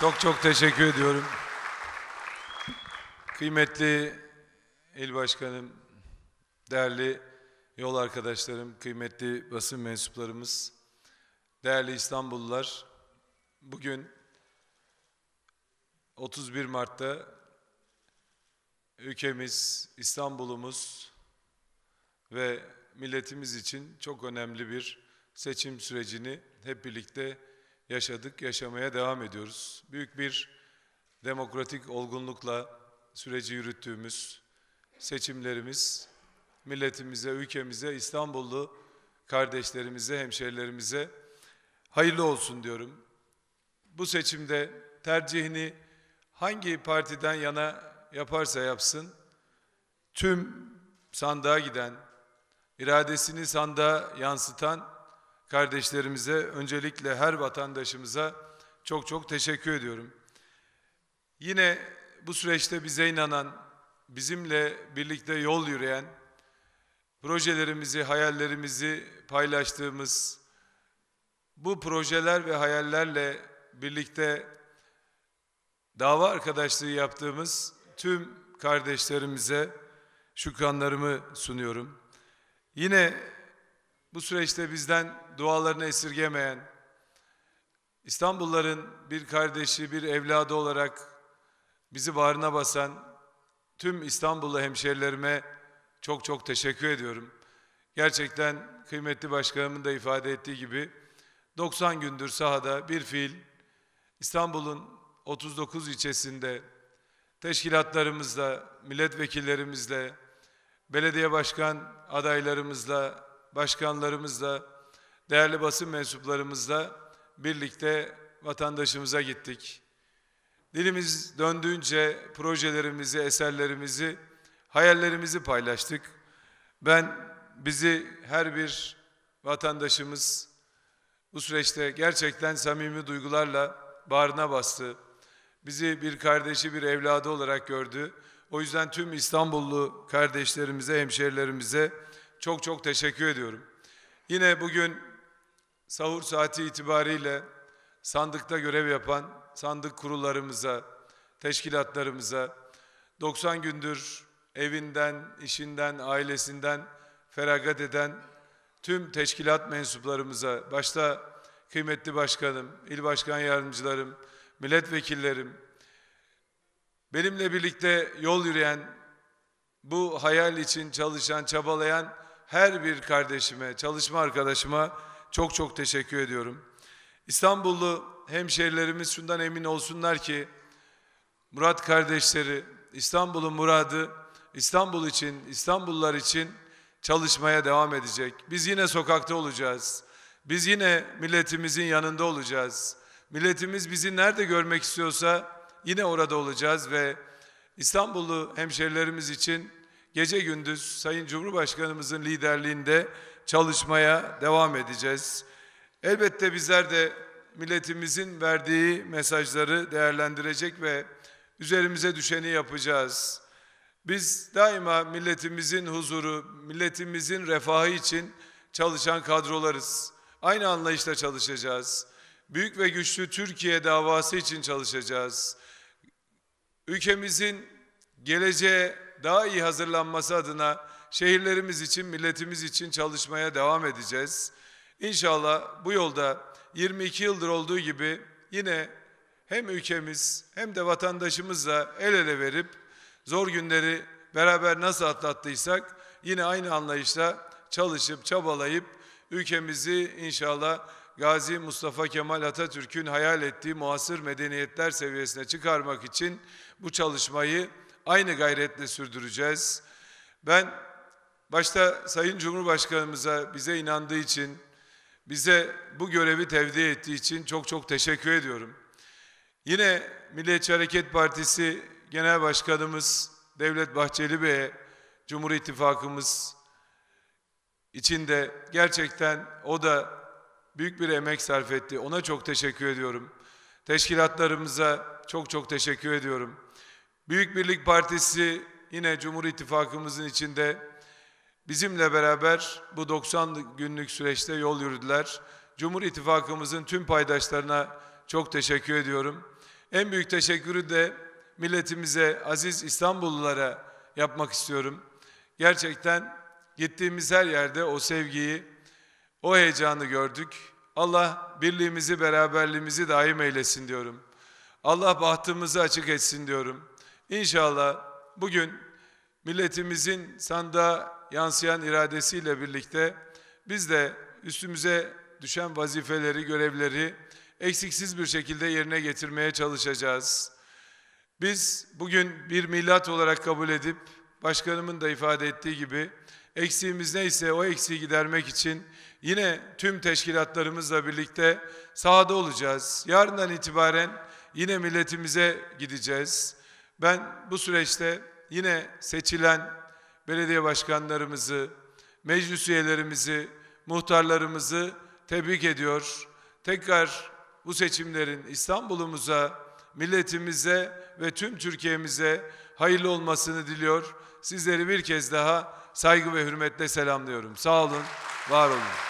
Çok çok teşekkür ediyorum. Kıymetli il başkanım, değerli yol arkadaşlarım, kıymetli basın mensuplarımız, değerli İstanbullular, bugün 31 Mart'ta ülkemiz, İstanbul'umuz ve milletimiz için çok önemli bir seçim sürecini hep birlikte yaşadık, yaşamaya devam ediyoruz. Büyük bir demokratik olgunlukla süreci yürüttüğümüz seçimlerimiz milletimize, ülkemize, İstanbullu kardeşlerimize, hemşerilerimize hayırlı olsun diyorum. Bu seçimde tercihini hangi partiden yana yaparsa yapsın, tüm sandığa giden, iradesini sandığa yansıtan kardeşlerimize, öncelikle her vatandaşımıza çok çok teşekkür ediyorum. Yine bu süreçte bize inanan, bizimle birlikte yol yürüyen, projelerimizi, hayallerimizi paylaştığımız, bu projeler ve hayallerle birlikte dava arkadaşlığı yaptığımız tüm kardeşlerimize şükranlarımı sunuyorum. Yine bu süreçte bizden dualarını esirgemeyen, İstanbulların bir kardeşi, bir evladı olarak bizi bağrına basan tüm İstanbullu hemşerilerime çok çok teşekkür ediyorum. Gerçekten kıymetli başkanımın da ifade ettiği gibi 90 gündür sahada bir fiil İstanbul'un 39 ilçesinde teşkilatlarımızla, milletvekillerimizle, belediye başkan adaylarımızla, başkanlarımızla, değerli basın mensuplarımızla birlikte vatandaşımıza gittik. Dilimiz döndüğünce projelerimizi, eserlerimizi, hayallerimizi paylaştık. Ben bizi her bir vatandaşımız bu süreçte gerçekten samimi duygularla bağrına bastı. Bizi bir kardeşi, bir evladı olarak gördü. O yüzden tüm İstanbullu kardeşlerimize, hemşerilerimize çok çok teşekkür ediyorum. Yine bugün sahur saati itibariyle sandıkta görev yapan sandık kurullarımıza, teşkilatlarımıza 90 gündür evinden, işinden, ailesinden feragat eden tüm teşkilat mensuplarımıza, başta kıymetli başkanım, il başkan yardımcılarım, milletvekillerim, benimle birlikte yol yürüyen, bu hayal için çalışan, çabalayan her bir kardeşime, çalışma arkadaşıma çok çok teşekkür ediyorum. İstanbullu hemşehrilerimiz şundan emin olsunlar ki Murat kardeşleri, İstanbul'un muradı İstanbul için, İstanbullular için çalışmaya devam edecek. Biz yine sokakta olacağız. Biz yine milletimizin yanında olacağız. Milletimiz bizi nerede görmek istiyorsa yine orada olacağız ve İstanbullu hemşerilerimiz için gece gündüz Sayın Cumhurbaşkanımızın liderliğinde çalışmaya devam edeceğiz. Elbette bizler de milletimizin verdiği mesajları değerlendirecek ve üzerimize düşeni yapacağız. Biz daima milletimizin huzuru, milletimizin refahı için çalışan kadrolarız. Aynı anlayışla çalışacağız. Büyük ve güçlü Türkiye davası için çalışacağız. Ülkemizin geleceğe daha iyi hazırlanması adına şehirlerimiz için, milletimiz için çalışmaya devam edeceğiz. İnşallah bu yolda 22 yıldır olduğu gibi yine hem ülkemiz hem de vatandaşımızla el ele verip zor günleri beraber nasıl atlattıysak yine aynı anlayışla çalışıp çabalayıp ülkemizi inşallah Gazi Mustafa Kemal Atatürk'ün hayal ettiği muasır medeniyetler seviyesine çıkarmak için bu çalışmayı aynı gayretle sürdüreceğiz. Ben başta Sayın Cumhurbaşkanımıza bize inandığı için, bize bu görevi tevdi ettiği için çok çok teşekkür ediyorum. Yine Milliyetçi Hareket Partisi Genel Başkanımız Devlet Bahçeli Bey'e Cumhur İttifakımız içinde gerçekten o da büyük bir emek sarf etti. Ona çok teşekkür ediyorum. Teşkilatlarımıza çok çok teşekkür ediyorum. Büyük Birlik Partisi yine Cumhur İttifakımızın içinde bizimle beraber bu 90 günlük süreçte yol yürüdüler. Cumhur İttifakımızın tüm paydaşlarına çok teşekkür ediyorum. En büyük teşekkürü de milletimize, aziz İstanbullulara yapmak istiyorum. Gerçekten gittiğimiz her yerde o sevgiyi, o heyecanı gördük. Allah birliğimizi, beraberliğimizi daim eylesin diyorum. Allah bahtımızı açık etsin diyorum. İnşallah bugün milletimizin sanda yansıyan iradesiyle birlikte biz de üstümüze düşen vazifeleri, görevleri eksiksiz bir şekilde yerine getirmeye çalışacağız. Biz bugün bir millet olarak kabul edip başkanımın da ifade ettiği gibi eksiğimiz neyse o eksiği gidermek için yine tüm teşkilatlarımızla birlikte sahada olacağız. Yarından itibaren yine milletimize gideceğiz. Ben bu süreçte yine seçilen belediye başkanlarımızı, meclis üyelerimizi, muhtarlarımızı tebrik ediyor. Tekrar bu seçimlerin İstanbul'umuza, milletimize ve tüm Türkiye'mize hayırlı olmasını diliyor. Sizleri bir kez daha saygı ve hürmetle selamlıyorum. Sağ olun, var olun.